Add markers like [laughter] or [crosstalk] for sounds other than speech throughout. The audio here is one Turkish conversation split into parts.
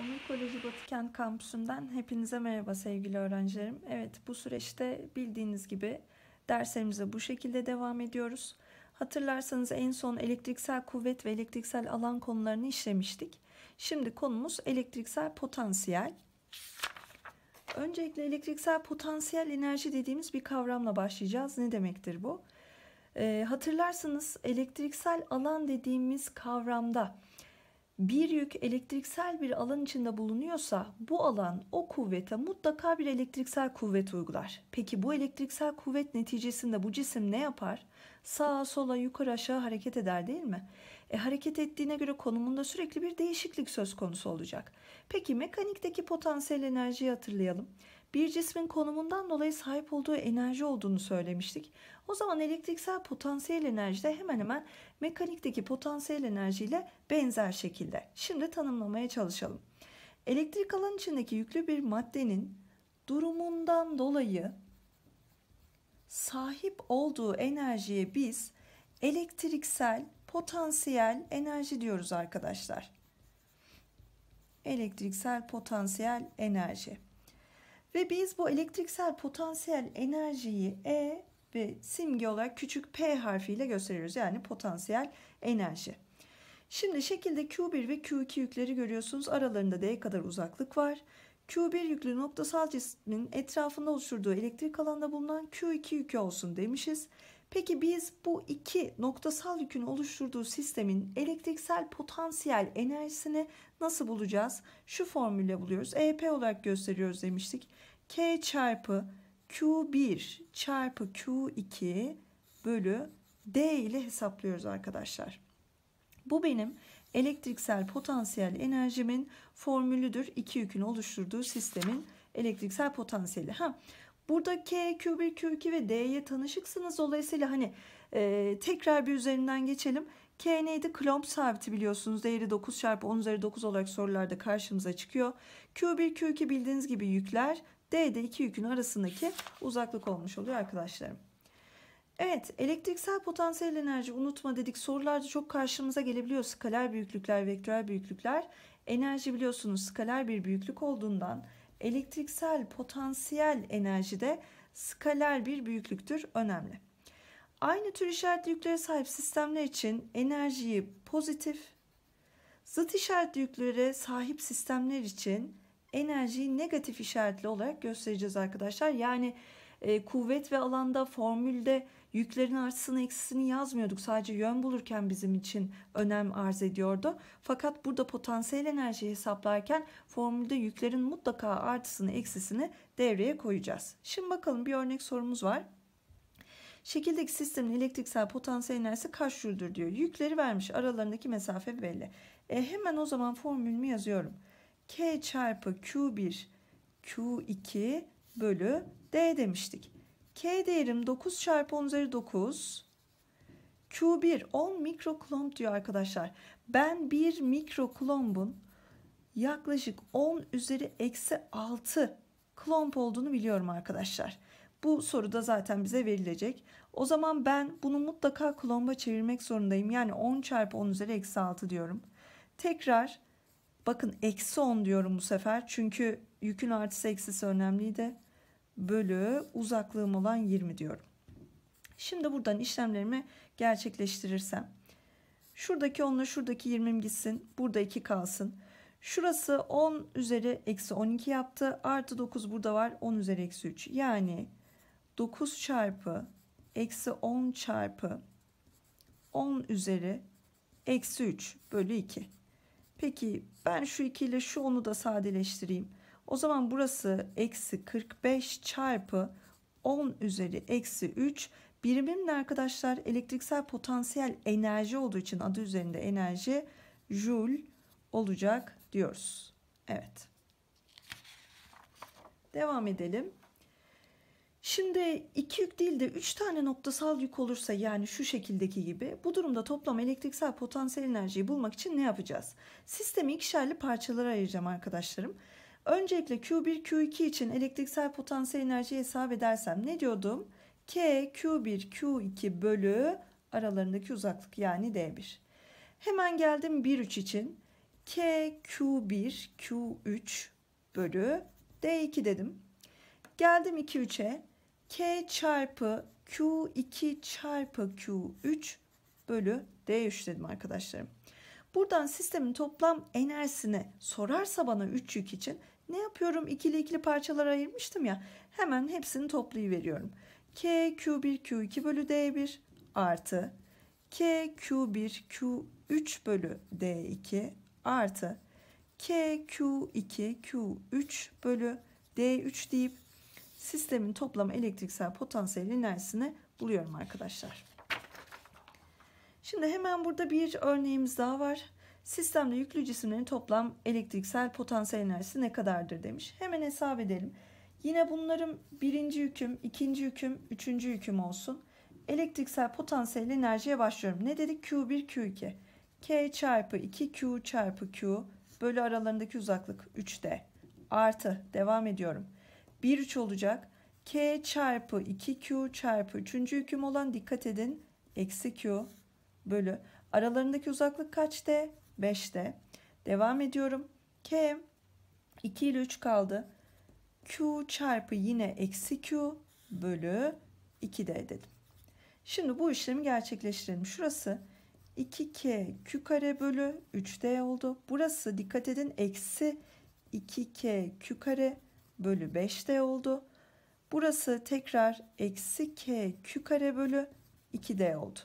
Onur Koleji Batıken Kampüsü'nden hepinize merhaba sevgili öğrencilerim. Evet bu süreçte bildiğiniz gibi derslerimize bu şekilde devam ediyoruz. Hatırlarsanız en son elektriksel kuvvet ve elektriksel alan konularını işlemiştik. Şimdi konumuz elektriksel potansiyel. Öncelikle elektriksel potansiyel enerji dediğimiz bir kavramla başlayacağız. Ne demektir bu? Ee, hatırlarsanız elektriksel alan dediğimiz kavramda bir yük elektriksel bir alan içinde bulunuyorsa bu alan o kuvvete mutlaka bir elektriksel kuvvet uygular. Peki bu elektriksel kuvvet neticesinde bu cisim ne yapar? Sağa sola yukarı aşağı hareket eder değil mi? E, hareket ettiğine göre konumunda sürekli bir değişiklik söz konusu olacak. Peki mekanikteki potansiyel enerjiyi hatırlayalım bir cismin konumundan dolayı sahip olduğu enerji olduğunu söylemiştik. O zaman elektriksel potansiyel enerji de hemen hemen mekanikteki potansiyel enerjiyle benzer şekilde. Şimdi tanımlamaya çalışalım. Elektrik alan içindeki yüklü bir maddenin durumundan dolayı sahip olduğu enerjiye biz elektriksel potansiyel enerji diyoruz arkadaşlar. Elektriksel potansiyel enerji. Ve biz bu elektriksel potansiyel enerjiyi E ve simge olarak küçük P harfiyle gösteriyoruz. Yani potansiyel enerji. Şimdi şekilde Q1 ve Q2 yükleri görüyorsunuz. Aralarında D kadar uzaklık var. Q1 yüklü noktasal cismin etrafında oluşturduğu elektrik alanda bulunan Q2 yükü olsun demişiz. Peki biz bu iki noktasal yükün oluşturduğu sistemin elektriksel potansiyel enerjisini nasıl bulacağız? Şu formülle buluyoruz. EP olarak gösteriyoruz demiştik. K çarpı Q1 çarpı Q2 bölü D ile hesaplıyoruz arkadaşlar. Bu benim elektriksel potansiyel enerjimin formülüdür. İki yükün oluşturduğu sistemin elektriksel potansiyeli. Ha, Burada K, Q1, Q2 ve D'ye tanışıksınız. Dolayısıyla hani e, tekrar bir üzerinden geçelim. K neydi? Klomp sabiti biliyorsunuz. Değeri 9 çarpı 10 üzeri 9 olarak sorularda karşımıza çıkıyor. Q1, Q2 bildiğiniz gibi yükler. D de iki yükün arasındaki uzaklık olmuş oluyor arkadaşlarım. Evet elektriksel potansiyel enerji unutma dedik. Sorularda çok karşımıza gelebiliyor skaler büyüklükler, vektörel büyüklükler. Enerji biliyorsunuz skaler bir büyüklük olduğundan elektriksel potansiyel enerjide skaler bir büyüklüktür önemli. Aynı tür işaretli yüklere sahip sistemler için enerjiyi pozitif, zıt işaretli yüklere sahip sistemler için enerjiyi negatif işaretli olarak göstereceğiz arkadaşlar. Yani e, kuvvet ve alanda formülde Yüklerin artısını eksisini yazmıyorduk. Sadece yön bulurken bizim için önem arz ediyordu. Fakat burada potansiyel enerjiyi hesaplarken formülde yüklerin mutlaka artısını eksisini devreye koyacağız. Şimdi bakalım bir örnek sorumuz var. Şekildeki sistemin elektriksel potansiyel enerjisi kaç jüldür diyor. Yükleri vermiş aralarındaki mesafe belli. E hemen o zaman formülümü yazıyorum. K çarpı Q1 Q2 bölü D demiştik. K değerim 9 çarpı 10 üzeri 9. Q1 10 mikrokulomb diyor arkadaşlar. Ben 1 mikrokolombun yaklaşık 10 üzeri eksi 6 klomp olduğunu biliyorum arkadaşlar. Bu soruda zaten bize verilecek. O zaman ben bunu mutlaka klomba çevirmek zorundayım. Yani 10 çarpı 10 üzeri eksi 6 diyorum. Tekrar bakın eksi 10 diyorum bu sefer. Çünkü yükün artısı eksisi önemliydi bölü uzaklığım olan 20 diyorum. Şimdi buradan işlemlerimi gerçekleştirirsem. Şuradaki 10 ile şuradaki 20'm gitsin. Burada 2 kalsın. Şurası 10 üzeri eksi 12 yaptı. Artı 9 burada var. 10 üzeri eksi 3. Yani 9 çarpı eksi 10 çarpı 10 üzeri eksi 3 bölü 2. Peki ben şu 2 ile şu 10'u da sadeleştireyim. O zaman burası eksi 45 çarpı 10 üzeri eksi 3 birimin de arkadaşlar elektriksel potansiyel enerji olduğu için adı üzerinde enerji joule olacak diyoruz. Evet. Devam edelim. Şimdi iki yük değil de üç tane noktasal yük olursa yani şu şekildeki gibi bu durumda toplam elektriksel potansiyel enerjiyi bulmak için ne yapacağız? Sistemi ikişerli parçalara ayıracağım arkadaşlarım. Öncelikle Q1, Q2 için elektriksel potansiyel enerji hesap edersem ne diyordum? K, Q1, Q2 bölü aralarındaki uzaklık yani D1. Hemen geldim 1-3 için. K, Q1, Q3 bölü D2 dedim. Geldim 2-3'e. K çarpı Q2 çarpı Q3 bölü D3 dedim arkadaşlarım. Buradan sistemin toplam enerjisini sorarsa bana 3 yük için ne yapıyorum? İkili ikili parçalara ayırmıştım ya. Hemen hepsini toplayıveriyorum. K, Q1, Q2 bölü D1 artı K, Q1, Q3 bölü D2 artı K, Q2, Q3 bölü D3 deyip sistemin toplam elektriksel potansiyel enerjisini buluyorum arkadaşlar. Şimdi hemen burada bir örneğimiz daha var. Sistemde yüklü cisimlerin toplam elektriksel potansiyel enerjisi ne kadardır demiş. Hemen hesap edelim. Yine bunların birinci yüküm, ikinci yüküm, üçüncü yüküm olsun. Elektriksel potansiyel enerjiye başlıyorum. Ne dedik? Q1, Q2. K çarpı 2Q çarpı Q bölü aralarındaki uzaklık 3D. Artı devam ediyorum. 1 3 olacak. K çarpı 2Q çarpı üçüncü yüküm olan dikkat edin. Eksi Q bölü. Aralarındaki uzaklık kaç D? 5'te. Devam ediyorum. K 2 ile 3 kaldı. Q çarpı yine eksi Q bölü 2D dedim. Şimdi bu işlemi gerçekleştirelim. Şurası 2K Q kare bölü 3D oldu. Burası dikkat edin eksi 2K Q kare bölü 5D oldu. Burası tekrar eksi K Q kare bölü 2D oldu.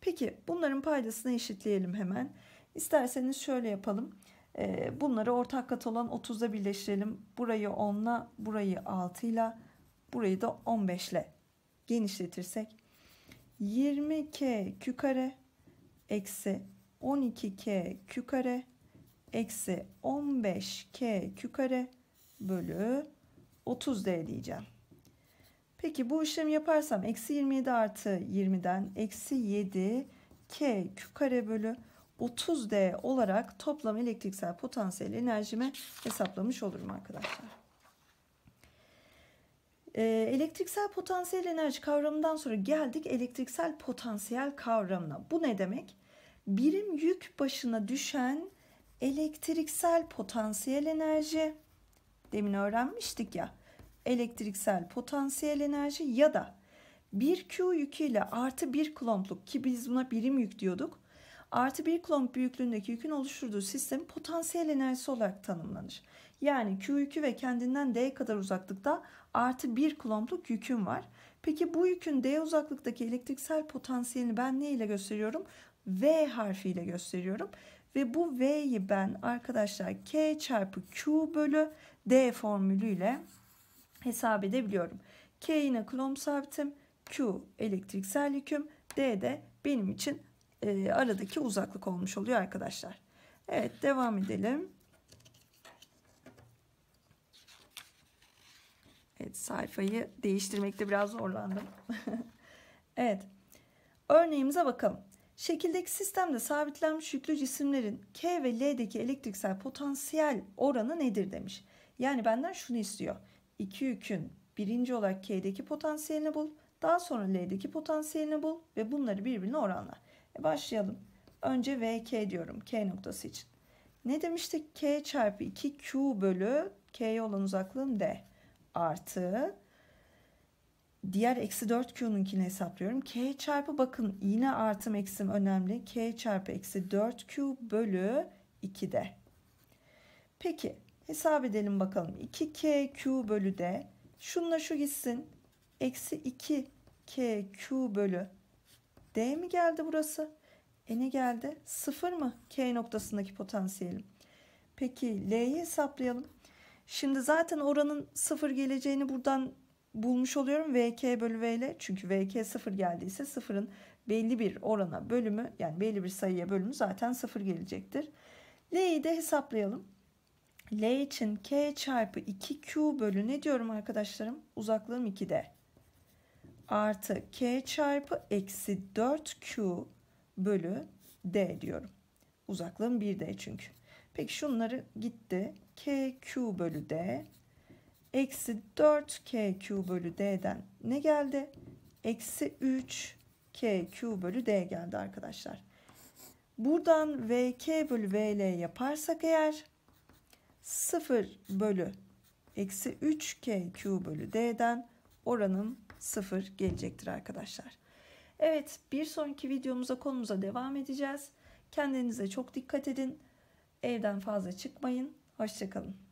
Peki bunların paydasını eşitleyelim hemen. İsterseniz şöyle yapalım. Ee, bunları ortak kat olan 30'da birleştirelim. Burayı 10'la, burayı 6'yla, burayı da 15'le genişletirsek 20k kü kare eksi 12k kü kare eksi 15k kü kare bölü 30 d diyeceğim. Peki bu işlemi yaparsam eksi 27 artı 20'den eksi 7 k kü kare bölü 30D olarak toplam elektriksel potansiyel enerjimi hesaplamış olurum arkadaşlar. elektriksel potansiyel enerji kavramından sonra geldik elektriksel potansiyel kavramına. Bu ne demek? Birim yük başına düşen elektriksel potansiyel enerji. Demin öğrenmiştik ya. Elektriksel potansiyel enerji ya da 1Q yüküyle artı 1 kulompluk ki biz buna birim yük diyorduk artı bir klomp büyüklüğündeki yükün oluşturduğu sistem potansiyel enerjisi olarak tanımlanır. Yani Q2 ve kendinden D kadar uzaklıkta artı bir klompluk yükün var. Peki bu yükün D uzaklıktaki elektriksel potansiyelini ben ne ile gösteriyorum? V harfiyle gösteriyorum. Ve bu V'yi ben arkadaşlar K çarpı Q bölü D formülüyle hesap edebiliyorum. K yine klomp sabitim, Q elektriksel yüküm, D de benim için e, aradaki uzaklık olmuş oluyor arkadaşlar. Evet devam edelim. Evet sayfayı değiştirmekte biraz zorlandım. [laughs] evet örneğimize bakalım. Şekildeki sistemde sabitlenmiş yüklü cisimlerin K ve L'deki elektriksel potansiyel oranı nedir demiş. Yani benden şunu istiyor. İki yükün birinci olarak K'deki potansiyelini bul. Daha sonra L'deki potansiyelini bul ve bunları birbirine oranla. E, başlayalım. Önce VK diyorum K noktası için. Ne demiştik? K çarpı 2Q bölü K'ye olan uzaklığım D. Artı diğer eksi 4Q'nunkini hesaplıyorum. K çarpı bakın yine artım eksim önemli. K çarpı eksi 4Q bölü 2D. Peki hesap edelim bakalım. 2 K Q bölü D. Şunla şu gitsin. Eksi 2 K Q bölü D mi geldi burası? E ne geldi? Sıfır mı? K noktasındaki potansiyelim. Peki L'yi hesaplayalım. Şimdi zaten oranın sıfır geleceğini buradan bulmuş oluyorum. VK bölü V ile. Çünkü VK sıfır geldiyse sıfırın belli bir orana bölümü yani belli bir sayıya bölümü zaten sıfır gelecektir. L'yi de hesaplayalım. L için K çarpı 2Q bölü ne diyorum arkadaşlarım? Uzaklığım 2D artı k çarpı eksi 4q bölü d diyorum. Uzaklığım 1d çünkü. Peki şunları gitti. kq bölü d eksi 4kq bölü d'den ne geldi? Eksi 3kq bölü d geldi arkadaşlar. Buradan vk bölü vl yaparsak eğer 0 bölü eksi 3kq bölü d'den oranım sıfır gelecektir arkadaşlar. Evet bir sonraki videomuza konumuza devam edeceğiz. Kendinize çok dikkat edin. Evden fazla çıkmayın. Hoşçakalın.